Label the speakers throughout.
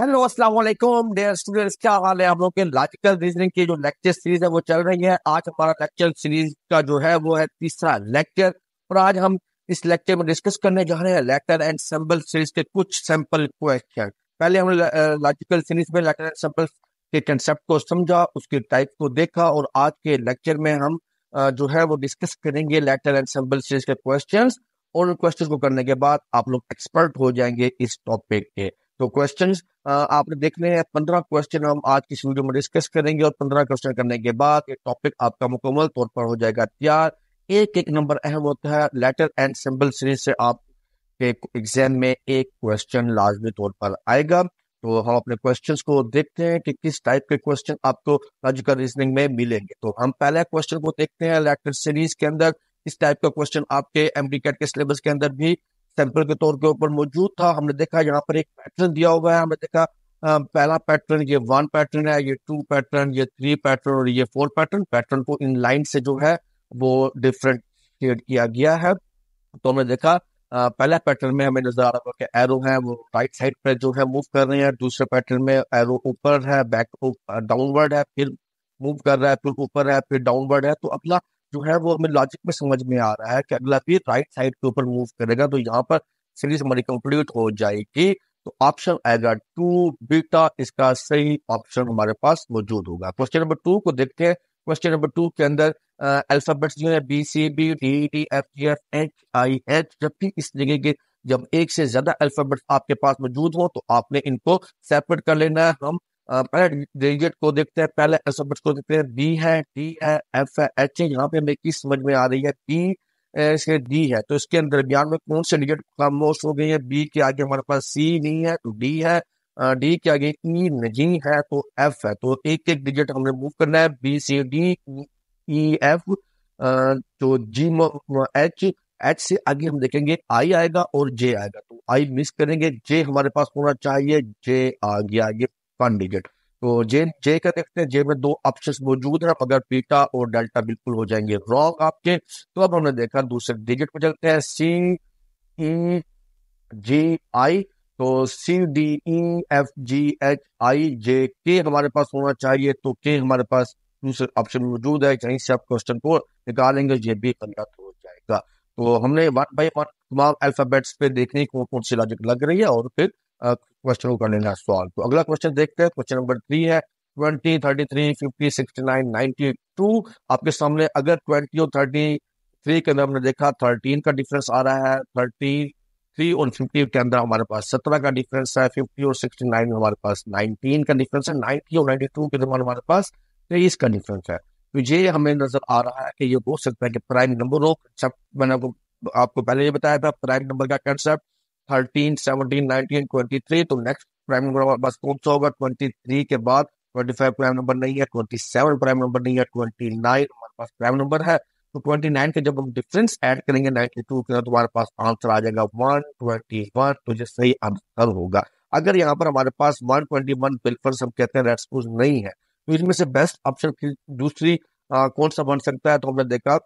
Speaker 1: hello अस्सलाम वालेकुम dear students क्या हाल है आप लोग के लॉजिकल रीजनिंग की जो लेक्चर सीरीज है वो चल रही है आज हमारा लेक्चर सीरीज का जो है वो है तीसरा लेक्चर और आज हम इस लेक्चर में डिस्कस करने जा रहे हैं लेटर एंड सिंबल सीरीज के कुछ सैंपल क्वेश्चन पहले हमने लॉजिकल सीरीज में लेटर एंड सैम्पल के कंसेप्ट को समझा उसके टाइप को देखा और आज के लेक्चर में हम जो है वो डिस्कस करेंगे लेटर एंड सैम्पल सीरीज के क्वेश्चन और क्वेश्चन को करने के बाद आप लोग एक्सपर्ट हो जाएंगे इस टॉपिक के तो क्वेश्चंस आपने देखने हैं पंद्रह क्वेश्चन हम आज की वीडियो में डिस्कस करेंगे और पंद्रह क्वेश्चन करने के बाद ये टॉपिक आपका मुकम्मल तौर पर हो जाएगा तैयार एक एक नंबर अहम होता है लेटर एंड सिंबल सीरीज से आप एग्जाम में एक क्वेश्चन लाजमी तौर पर आएगा तो हम अपने क्वेश्चंस को देखते हैं कि किस टाइप के क्वेश्चन आपको लॉजिकल रीजनिंग में मिलेंगे तो हम पहले क्वेश्चन को देखते हैं लेटर सीरीज के अंदर इस टाइप का क्वेश्चन आपके एमडी कैट के सिलेबस के अंदर भी सैंपल के तौर के ऊपर मौजूद था हमने देखा यहाँ पर एक पैटर्न दिया हुआ है हमने देखा पहला पैटर्न ये वन पैटर्न है ये टू पैटर्न ये थ्री पैटर्न और ये फोर पैटर्न पैटर्न को इन लाइन से जो है वो डिफरेंट शेड किया गया है तो हमने देखा पहला पैटर्न में हमें नजर आ रहा है कि एरो है वो राइट साइड पर जो है मूव कर रहे हैं दूसरे पैटर्न में एरो ऊपर है बैक डाउनवर्ड है फिर मूव कर रहा है फिर ऊपर है फिर डाउनवर्ड है तो अपना जो है वो हमें लॉजिक में समझ में आ रहा है कि अगला पीर राइट साइड के ऊपर मूव करेगा तो यहाँ पर सीरीज हमारी कंप्लीट हो जाएगी तो ऑप्शन आएगा टू बीटा इसका सही ऑप्शन हमारे पास मौजूद होगा क्वेश्चन नंबर टू को देखते हैं क्वेश्चन नंबर टू के अंदर अल्फाबेट्स जो है B C B D D F G F H I H जब भी इस जगह के जब एक से ज्यादा अल्फाबेट्स आपके पास मौजूद हो तो आपने इनको सेपरेट कर लेना है हम पहले ग्रेजुएट को देखते हैं पहले एसोमेट को देखते हैं बी है डी है एफ है एच है यहाँ पे हमें किस e समझ में आ रही है बी से डी है तो इसके अंदर दरमियान में कौन से डिजिट कम मोस्ट हो गई है बी के आगे हमारे पास सी नहीं है तो डी है डी के आगे ई e नहीं है तो एफ है तो एक एक डिजिट हमने मूव करना है B C D E F जो जी एच एच से आगे हम देखेंगे आई आएगा और जे आएगा तो आई मिस करेंगे जे हमारे पास होना चाहिए जे आ गया ये कॉन्डिगेट तो जे जे का देखते हैं जे में दो ऑप्शन मौजूद है अगर बीटा और डेल्टा बिल्कुल हो जाएंगे रॉन्ग आपके तो अब हमने देखा दूसरे डिजिट पर चलते हैं सी ई जी आई तो C D E F G H I J K हमारे पास होना चाहिए तो के हमारे पास दूसरे ऑप्शन मौजूद है कहीं से आप क्वेश्चन को निकालेंगे ये भी गलत हो जाएगा तो हमने वन बाई वन तमाम अल्फाबेट्स पे देखने कौन कौन सी लॉजिक लग रही है और फिर क्वेश्चन को कर लेना सॉल्व तो अगला क्वेश्चन देखते हैं क्वेश्चन नंबर थ्री है twenty thirty three fifty sixty nine ninety two आपके सामने अगर ट्वेंटी और थर्टी थ्री के अंदर हमने देखा थर्टीन का डिफरेंस आ रहा है थर्टी थ्री और फिफ्टी के अंदर हमारे पास सत्रह का डिफरेंस है फिफ्टी और सिक्सटी नाइन में हमारे पास नाइनटीन का डिफरेंस है नाइनटी और नाइनटी टू के दौरान हमारे पास तेईस का डिफरेंस है तो ये हमें नजर आ रहा है कि ये हो सकता है कि प्राइम नंबर हो सब मैंने आपको पहले ये बताया था प्राइम नंबर का concept thirteen seventeen nineteen twenty three तो नेक्स्ट प्राइम नंबर बस कौन सा होगा ट्वेंटी थ्री के बाद ट्वेंटी फाइव प्राइम नंबर नहीं है ट्वेंटी सेवन प्राइम नंबर नहीं है ट्वेंटी नाइन हमारे पास प्राइम नंबर है तो ट्वेंटी नाइन के जब हम डिफरेंस एड करेंगे नाइनटी टू के तो हमारे पास आंसर आ जाएगा वन ट्वेंटी वन तो ये सही आंसर होगा अगर यहाँ पर हमारे पास वन ट्वेंटी वन बिल्कुल सब कहते हैं रेस्पोज नहीं है तो इसमें से बेस्ट ऑप्शन दूसरी आ, कौन सा बन सकता है तो हमने देखा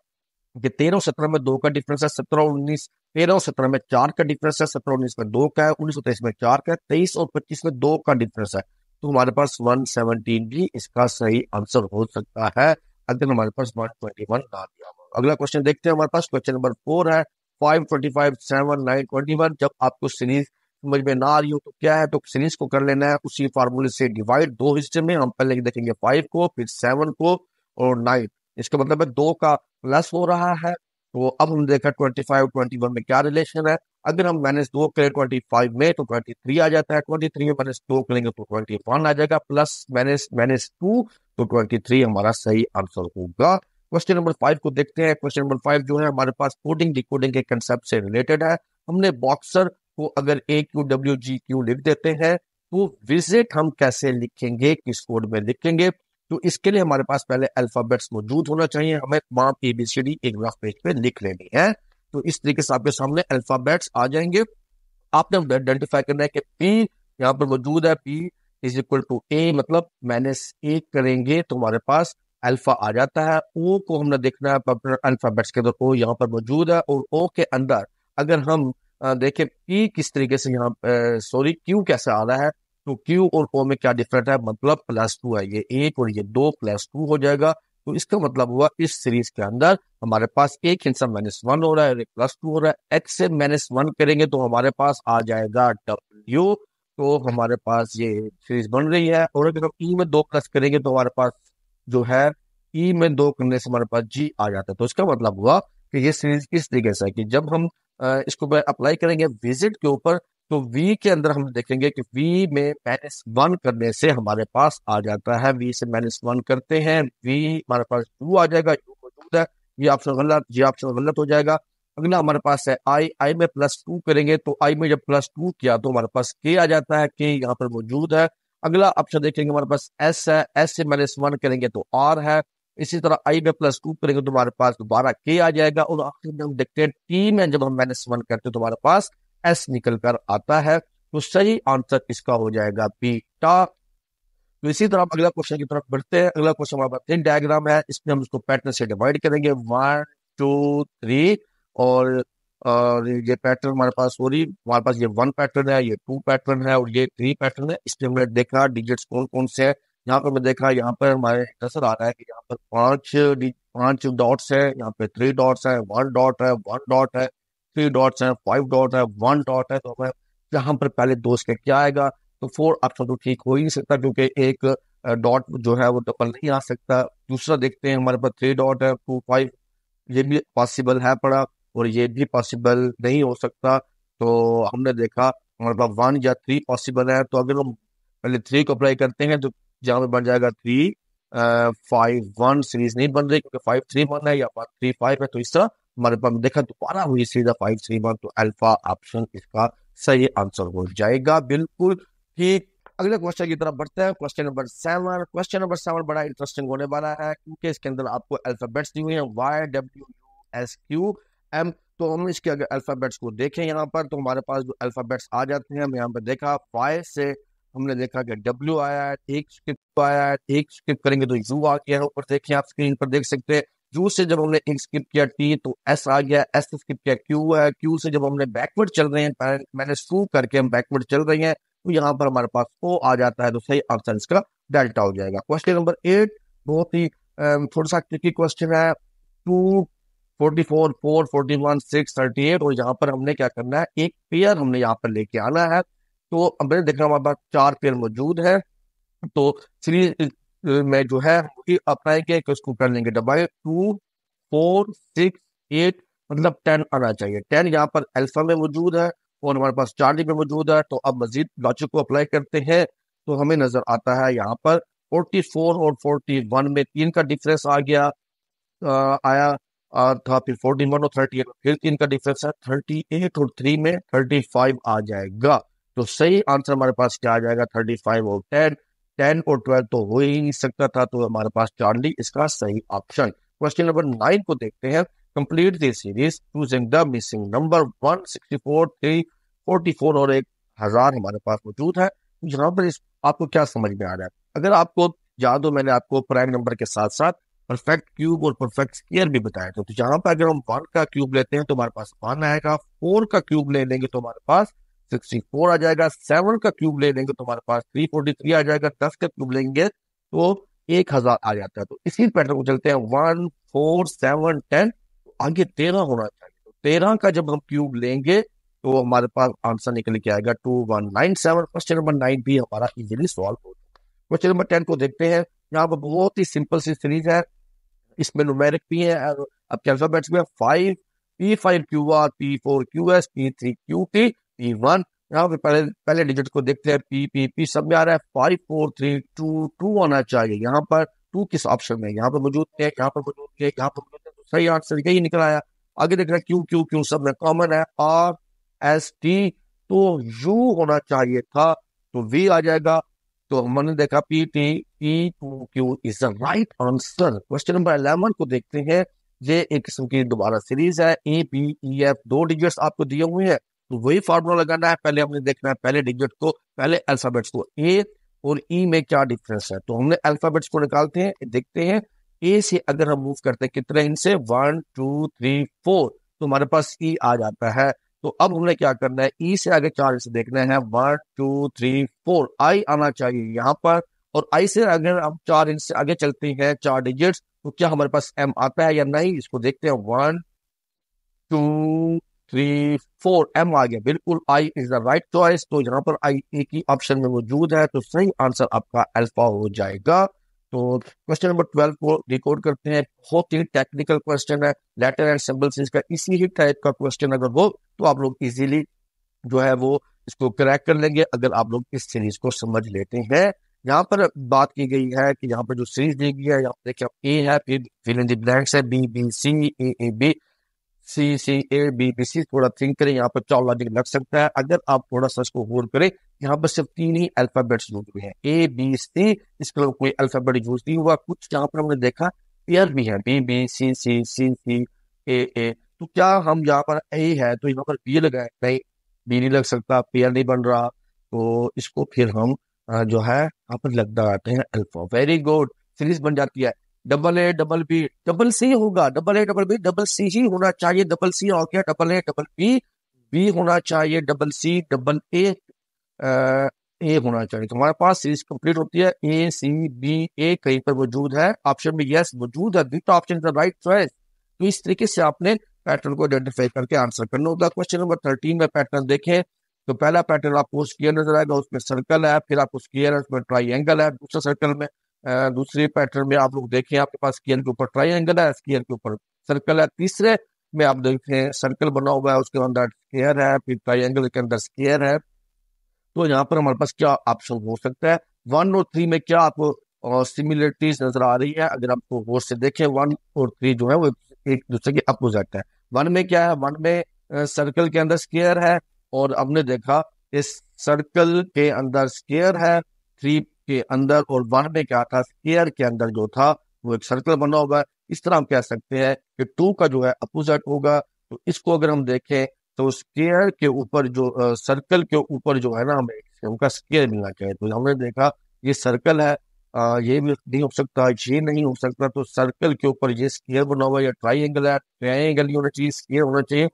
Speaker 1: कि तेरह सत्रह में दो का डिफरेंस है सत्रह उन्नीस तेरह सत्रह में चार का डिफरेंस है सत्रह उन्नीस में दो का है उन्नीस तेईस में चार का है तेईस और पच्चीस में दो का डिफरेंस है तो हमारे पास वन सेवनटीन भी इसका सही आंसर हो सकता है अगर हमारे पास वन ट्वेंटी वन ना दिया अगला क्वेश्चन देखते हैं हमारे पास क्वेश्चन नंबर फोर है five twenty five seven nine twenty one जब आपको सीरीज समझ में ना आ रही हो तो क्या है तो सीरीज को कर लेना है उसी फार्मूले से डिवाइड दो हिस्से में हम पहले देखेंगे फाइव को फिर सेवन को और नाइन इसका मतलब है दो का प्लस हो रहा है तो अब हम देखा ट्वेंटी फाइव ट्वेंटी वन में क्या रिलेशन है अगर हम माइनस दो करें ट्वेंटी फाइव में तो ट्वेंटी थ्री आ जाता है ट्वेंटी थ्री में माइनस दो करेंगे तो ट्वेंटी वन आ जाएगा प्लस माइनस माइनस टू तो ट्वेंटी थ्री हमारा सही आंसर होगा क्वेश्चन नंबर फाइव को देखते हैं क्वेश्चन नंबर फाइव जो है हमारे पास कोडिंग डिकोडिंग के कंसेप्ट से रिलेटेड है हमने बॉक्सर को अगर A Q W G Q लिख देते हैं तो विजिट हम कैसे लिखेंगे किस कोड में लिखेंगे तो इसके लिए हमारे पास पहले अल्फाबेट्स मौजूद होना चाहिए हमें तमाम एबीसीडी एक ग्राफ पेज पे लिख लेनी है तो इस तरीके से आपके सामने अल्फाबेट्स आ जाएंगे आपने आइडेंटिफाई करना है कि पी यहाँ पर मौजूद है P is equal to A मतलब माइनस ए करेंगे तो हमारे पास अल्फा आ जाता है ओ को हमने देखना है अल्फाबेट्स के अंदर ओ यहाँ पर मौजूद है और ओ के अंदर अगर हम देखें पी किस तरीके से यहाँ सॉरी क्यू कैसे आ रहा है तो क्यू और ओ में क्या डिफरेंट है मतलब प्लस टू है ये एक और ये दो प्लस टू हो जाएगा तो इसका मतलब हुआ इस सीरीज के अंदर हमारे पास एक हिंसा माइनस वन हो रहा है प्लस टू हो रहा है एक्स से माइनस वन करेंगे तो हमारे पास आ जाएगा डब्ल्यू तो हमारे पास ये सीरीज बन रही है और अगर ई e में दो प्लस करेंगे तो हमारे पास जो है ई e में दो करने से हमारे पास जी आ जाता है तो इसका मतलब हुआ कि ये सीरीज इस तरीके से है कि जब हम इसको अप्लाई करेंगे विजिट के ऊपर तो वी के अंदर हम देखेंगे कि वी में माइनस वन करने से हमारे पास आ जाता है वी से माइनस वन करते हैं वी हमारे पास टू आ जाएगा यू मौजूद है ये ऑप्शन गलत ये ऑप्शन गलत हो जाएगा अगला हमारे पास है आई आई में प्लस टू करेंगे तो आई में जब प्लस टू किया तो हमारे पास के आ जाता है के यहाँ पर मौजूद है अगला ऑप्शन देखेंगे हमारे पास एस है एस से माइनस वन करेंगे तो आर है इसी तरह आई में प्लस टू करेंगे तो हमारे पास दोबारा के आ जाएगा और आखिर में हम देखते हैं टी में जब हम माइनस वन करते हैं तो हमारे पास एस निकल कर आता है तो सही आंसर इसका हो जाएगा बीटा तो इसी तरह अगला क्वेश्चन की तरफ बढ़ते हैं अगला क्वेश्चन हमारे पास डायग्राम है इसमें हम उसको पैटर्न से डिवाइड करेंगे वन टू थ्री और और ये पैटर्न हमारे पास हो रही हमारे पास ये वन पैटर्न है ये टू पैटर्न है और ये थ्री पैटर्न है इसमें हमने देखा डिजिट्स कौन कौन से है यहाँ पर मैं देखा यहाँ पर हमारे नजर आ रहा है कि यहाँ पर पांच पांच डॉट्स है यहाँ पे थ्री डॉट्स है वन डॉट है वन डॉट है थ्री डॉट्स हैं फाइव डॉट है वन डॉट है तो हमें जहां पर पहले दो से क्या आएगा तो फोर ऑप्शन तो ठीक हो ही नहीं सकता क्योंकि एक डॉट जो है वो डबल नहीं आ सकता दूसरा देखते हैं हमारे पास थ्री डॉट है टू फाइव ये भी पॉसिबल है पड़ा और ये भी पॉसिबल नहीं हो सकता तो हमने देखा हमारे पास वन या थ्री पॉसिबल है तो अगर हम पहले थ्री को अप्लाई करते हैं तो जहाँ पर बन जाएगा थ्री फाइव वन सीरीज नहीं बन रही क्योंकि फाइव थ्री वन है या थ्री फाइव है तो इस तरह हमारे पास देखा दोबारा हुई सीधा फाइव थ्री वन तो अल्फा ऑप्शन तो इसका सही आंसर हो जाएगा बिल्कुल ठीक अगले क्वेश्चन की तरफ बढ़ते हैं question number seven question number seven बड़ा इंटरेस्टिंग होने वाला है क्योंकि इसके अंदर आपको अल्फाबेट्स दी हुई है Y W S Q M तो हम इसके अगर अल्फाबेट्स को देखें यहाँ पर तो हमारे पास जो अल्फाबेट्स आ जाते हैं हम यहाँ पर देखा फाइव से हमने देखा कि डब्ल्यू आया है एक स्किप आया है एक स्किप करेंगे तो यू आ गया है ऊपर देखें आप स्क्रीन पर देख सकते हैं जू से जब हमने स्किप किया टी तो एस आ गया एस से स्किप किया क्यू है क्यू से जब हमने बैकवर्ड चल रहे हैं मैंने टू करके हम बैकवर्ड चल रहे हैं तो यहाँ पर हमारे पास ओ आ जाता है तो सही आंसर इसका डेल्टा हो जाएगा क्वेश्चन नंबर एट बहुत ही थोड़ा सा ट्रिकी क्वेश्चन है two forty four four forty one six thirty eight और यहाँ पर हमने क्या करना है एक पेयर हमने यहाँ पर लेके आना है तो हमने देखना हमारे पास चार पेयर मौजूद है तो थ्री में जो है अपनाएंगे उसको कर लेंगे दबाए टू फोर सिक्स एट मतलब टेन आना चाहिए टेन यहाँ पर अल्फा में मौजूद है और हमारे पास चार्ली में मौजूद है तो अब मजीद लॉजिक को अप्लाई करते हैं तो हमें नजर आता है यहाँ पर फोर्टी फोर और फोर्टी वन में तीन का डिफरेंस आ गया आ, आया और था फिर फोर्टी वन और थर्टी एट फिर तीन का डिफरेंस है थर्टी एट और थ्री में थर्टी फाइव आ जाएगा तो सही आंसर हमारे पास क्या आ जाएगा थर्टी फाइव और टेन टेन और ट्वेल्व तो हो ही नहीं सकता था तो हमारे पास चार्ली इसका सही ऑप्शन क्वेश्चन नंबर नाइन को देखते हैं complete this series choosing the missing number one sixty four three forty four और एक हजार हमारे पास मौजूद है तो यहाँ पर इस आपको क्या समझ में आ रहा है अगर आपको याद हो मैंने आपको प्राइम नंबर के साथ साथ परफेक्ट क्यूब और परफेक्ट स्केयर भी बताया था तो यहाँ पर अगर हम वन का क्यूब लेते हैं तो हमारे पास वन आएगा फोर का क्यूब ले लेंगे तो हमारे पास सिक्सटी फोर आ जाएगा सेवन का क्यूब ले लेंगे तो हमारे पास थ्री फोर्टी थ्री आ जाएगा दस का क्यूब लेंगे तो एक हजार आ जाता है तो इसी पैटर्न को चलते हैं वन फोर सेवन टेन तो आगे तेरह होना चाहिए तो तेरह का जब हम क्यूब लेंगे तो हमारे पास आंसर निकल के आएगा two one nine seven question number nine भी हमारा इजिली सॉल्व हो क्वेश्चन नंबर टेन को देखते हैं यहाँ पर बहुत ही सिंपल सी सीरीज है इसमें नुमेरिक भी है अब अल्फाबेट्स में five P five Q R P four Q S P three Q T P one यहाँ पे पहले पहले डिजिट को देखते हैं पी पी पी सब में आ रहा है five four three two two आना चाहिए यहाँ पर टू किस ऑप्शन में यहाँ पर मौजूद थे यहाँ पर मौजूद थे यहाँ पर मौजूद थे तो सही आंसर यही निकल आया आगे देख रहे हैं क्यू क्यू क्यू सब में कॉमन है आर एस टी तो यू होना चाहिए था तो वी आ जाएगा तो हमने देखा P T P two Q is the right answer question number eleven को देखते हैं ये एक किस्म की दोबारा सीरीज है ए पी ई एफ दो डिजिट्स आपको दिए हुए हैं तो वही फार्मूला लगाना है पहले हमने देखना है पहले डिजिट को पहले अल्फाबेट्स को ए और ई e में क्या डिफरेंस है तो हमने अल्फाबेट्स को निकालते हैं देखते हैं ए से अगर हम मूव करते हैं कितने इनसे वन टू थ्री फोर तो हमारे पास ई e आ जाता है तो अब हमने क्या करना है ई e से आगे चार से देखना है one two three four I आना चाहिए यहाँ पर और आई से अगर हम चार इंच से आगे चलते हैं चार डिजिट्स तो क्या हमारे पास एम आता है या नहीं इसको देखते हैं one two three four M आ गया बिल्कुल I is the right choice तो यहाँ पर आई ए की ऑप्शन में मौजूद है तो सही आंसर आपका अल्फा हो जाएगा तो क्वेश्चन नंबर ट्वेल्व को रिकॉर्ड करते हैं बहुत ही टेक्निकल क्वेश्चन है लेटर एंड सिंबल्स का इसी ही टाइप का क्वेश्चन अगर हो तो आप लोग इजीली जो है वो इसको क्रैक कर लेंगे अगर आप लोग इस सीरीज को समझ लेते हैं यहाँ पर बात की गई है कि यहाँ पर जो सीरीज दी गई है यहाँ देखिए ए है फिर फिल इन ब्लैंक्स है B B C A A B C C A B B C थोड़ा थिंक करें यहाँ पर चार लॉजिक लग सकता है अगर आप थोड़ा सा इसको गौर करें यहाँ पर सिर्फ तीन ही अल्फाबेट्स यूज हुए हैं ए बी सी इसके अलावा कोई अल्फाबेट यूज नहीं हुआ कुछ यहाँ पर हमने देखा पेयर भी है B B C C C C A ए तो क्या हम यहाँ पर ए है तो यहाँ पर बी लगाए नहीं बी नहीं लग सकता पेयर नहीं बन रहा तो इसको फिर हम जो है यहाँ पर लगता आते हैं अल्फा वेरी गुड सीरीज बन जाती है double A double B double C होगा double A double B double C ही होना चाहिए डबल सी और क्या double A double B B होना चाहिए डबल सी डबल ए ए होना चाहिए तो हमारे पास सीरीज कंप्लीट होती है ए सी बी ए कहीं पर मौजूद है ऑप्शन में यस मौजूद है डी ऑप्शन राइट चॉइस तो इस तरीके से आपने पैटर्न को आइडेंटिफाई करके आंसर करना होगा क्वेश्चन नंबर थर्टीन में पैटर्न देखें तो पहला पैटर्न आपको स्केयर नजर आएगा उसमें सर्कल है फिर आपको स्केयर है उसमें ट्राइंगल है दूसरा सर्कल में दूसरे पैटर्न में आप लोग देखें आपके पास स्कीयर के ऊपर ट्राई एंगल है स्कीयर के ऊपर सर्कल है तीसरे में आप देखें सर्कल बना हुआ है उसके अंदर स्केयर है फिर ट्राई एंगल के अंदर स्केयर है तो यहाँ पर हमारे पास क्या ऑप्शन हो सकता है वन और थ्री में क्या आपको सिमिलरिटीज नजर आ रही है अगर आपको तो गौर से देखें वन और थ्री जो है वो एक दूसरे के अपोजिट है वन में क्या है वन में सर्कल के अंदर स्केयर है और हमने देखा इस सर्कल के अंदर स्केयर है थ्री के अंदर और बाहर में क्या था स्केयर के अंदर जो था वो एक सर्कल बना हुआ है इस तरह हम कह सकते हैं कि टू का जो है अपोजिट होगा तो इसको अगर हम देखें तो स्केयर के ऊपर जो आ, सर्कल के ऊपर जो है ना हमें उनका स्केयर मिलना चाहिए तो हमने देखा ये सर्कल है आ, ये भी नहीं हो सकता ये नहीं हो सकता तो सर्कल के ऊपर ये स्केयर बना हुआ या एंगल है ट्राई ही होना चाहिए स्केयर होना चाहिए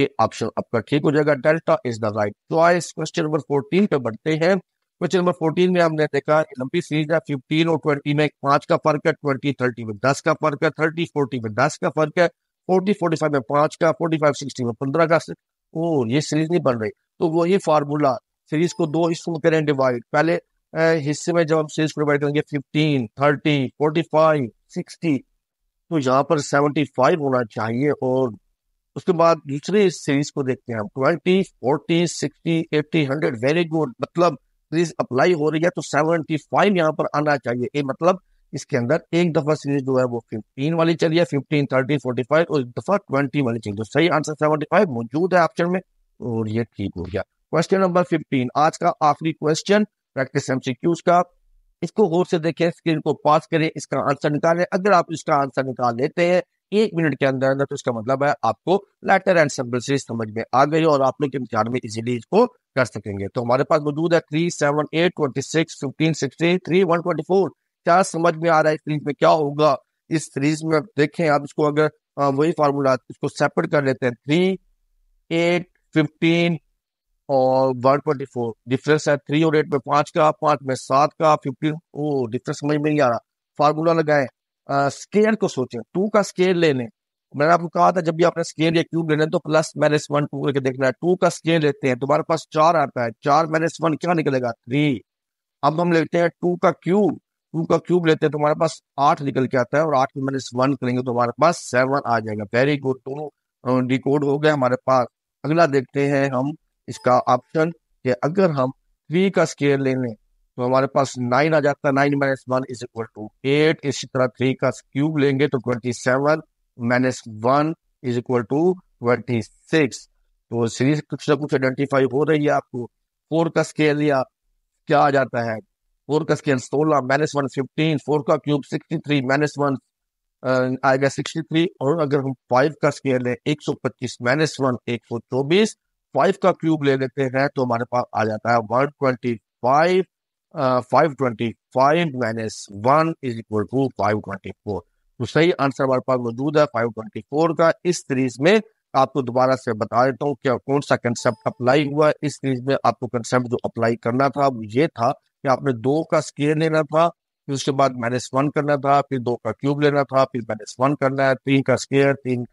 Speaker 1: ये ऑप्शन आपका ठीक हो जाएगा delta is the right choice question number fourteen पे बढ़ते हैं क्वेश्चन नंबर फोर्टीन में हमने देखा लंबी सीरीज है फिफ्टीन और ट्वेंटी में पांच का फर्क है ट्वेंटी थर्टी में दस का फर्क है थर्टी फोर्टी में दस का फर्क है फोर्टी फोर्टी फाइव में पांच का फोर्टी फाइव सिक्सटी में पंद्रह का ओ ये सीरीज नहीं बन रही तो वही फार्मूला सीरीज को दो हिस्सों में करें डिवाइड पहले हिस्से में जब हम सीरीज प्रोवाइड करेंगे fifteen thirty forty five sixty तो यहाँ पर सेवेंटी फाइव होना चाहिए और उसके बाद दूसरे सीरीज को देखते हैं हम twenty forty sixty eighty hundred very good मतलब सीरीज अप्लाई हो रही है तो फाइव यहाँ पर आना चाहिए ये मतलब इसके अंदर एक दफा सीरीज जो है वो फिफ्टीन वाली चली है 15, फोर्टी फाइव और एक दफा ट्वेंटी वाली चली तो सही आंसर फाइव मौजूद है ऑप्शन में और ये ठीक हो गया क्वेश्चन नंबर फिफ्टीन आज का आखिरी क्वेश्चन प्रैक्टिस एमसीक्यूज का इसको गौर से देखें स्क्रीन को पास करें इसका आंसर निकालें अगर आप इसका आंसर निकाल लेते हैं एक मिनट के अंदर अंदर तो इसका मतलब है आपको लेटर एंड सिंपल सीरीज समझ में आ गई और आप लोग इम्तिहान में इजीली इसको कर सकेंगे तो हमारे पास मौजूद है three seven eight twenty six fifteen sixty three one twenty four क्या समझ में आ रहा है इस सीरीज में क्या होगा इस सीरीज में देखें आप इसको अगर वही फार्मूला इसको सेपरेट कर लेते हैं थ्री एट फिफ्टीन और वन ट्वेंटी फोर डिफरेंस है थ्री और एट में पांच का पांच में सात का फिफ्टीन ओ डिफरेंस समझ में नहीं आ रहा फार्मूला लगाएं स्केयर को सोचें टू का स्केयर ले लें मैंने आपको कहा था जब भी आपने स्केयर या क्यूब लेना है तो प्लस माइनस वन टू करके देखना है टू का स्केयर लेते हैं तुम्हारे पास चार आता है चार माइनस वन क्या निकलेगा थ्री अब हम लेते हैं टू का क्यूब टू का क्यूब लेते हैं तुम्हारे पास आठ निकल के आता है और आठ माइनस वन करेंगे तो हमारे पास सेवन आ जाएगा वेरी गुड दोनों रिकॉर्ड हो गया हमारे पास अगला देखते हैं हम इसका ऑप्शन अगर हम थ्री का स्केयर ले लें तो हमारे पास नाइन आ जाता है nine minus one is equal to eight इसी तरह थ्री का क्यूब लेंगे तो twenty seven minus one is equal to twenty six तो सीरीज कुछ ना कुछ आइडेंटिफाई हो रही है आपको फोर का स्केल लिया क्या आ जाता है फोर का स्केल सोलह माइनस वन फिफ्टीन फोर का cube sixty three minus one आएगा सिक्सटी थ्री और अगर हम फाइव का स्केल लें एक सौ पच्चीस माइनस वन एक सौ चौबीस फाइव का क्यूब ले लेते हैं तो हमारे पास आ जाता है one twenty five minus one is equal to तो सही आंसर हमारे पास मौजूद है फोर का इस सीरीज में आपको दोबारा से बता देता हूँ क्या कौन सा कंसेप्ट अप्लाई हुआ इस सीरीज में आपको कंसेप्ट जो अप्लाई करना था वो ये था कि आपने दो का स्केयर लेना था फिर उसके बाद माइनस वन करना था फिर दो का क्यूब लेना था फिर माइनस वन करना है तीन का स्केयर तीन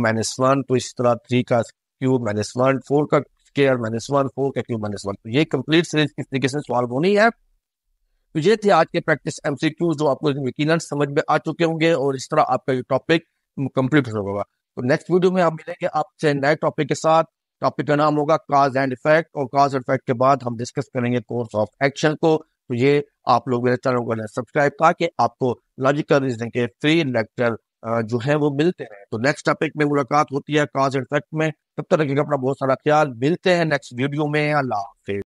Speaker 1: माइनस वन तो इस तरह थ्री का क्यूब माइनस वन फोर का के आर माइनस वन फोर का क्यूब माइनस वन ये कंप्लीट सीरीज किस तरीके से सॉल्व होनी है तो ये थे आज के प्रैक्टिस एमसीक्यू जो आपको यकीन समझ में आ चुके होंगे और इस तरह आपका ये टॉपिक कंप्लीट हो होगा तो नेक्स्ट वीडियो में आप मिलेंगे आपसे नए टॉपिक के साथ टॉपिक का नाम होगा काज एंड इफेक्ट और काज एंड इफेक्ट के बाद हम डिस्कस करेंगे कोर्स ऑफ एक्शन को तो ये आप लोग मेरे चैनल को सब्सक्राइब ताकि आपको लॉजिकल रीजनिंग के फ्री लेक्चर जो है वो मिलते हैं तो नेक्स्ट टॉपिक में मुलाकात होती है काज इफेक्ट में तब तक रखिएगा अपना बहुत सारा ख्याल मिलते हैं नेक्स्ट वीडियो में अल्लाह हाफिज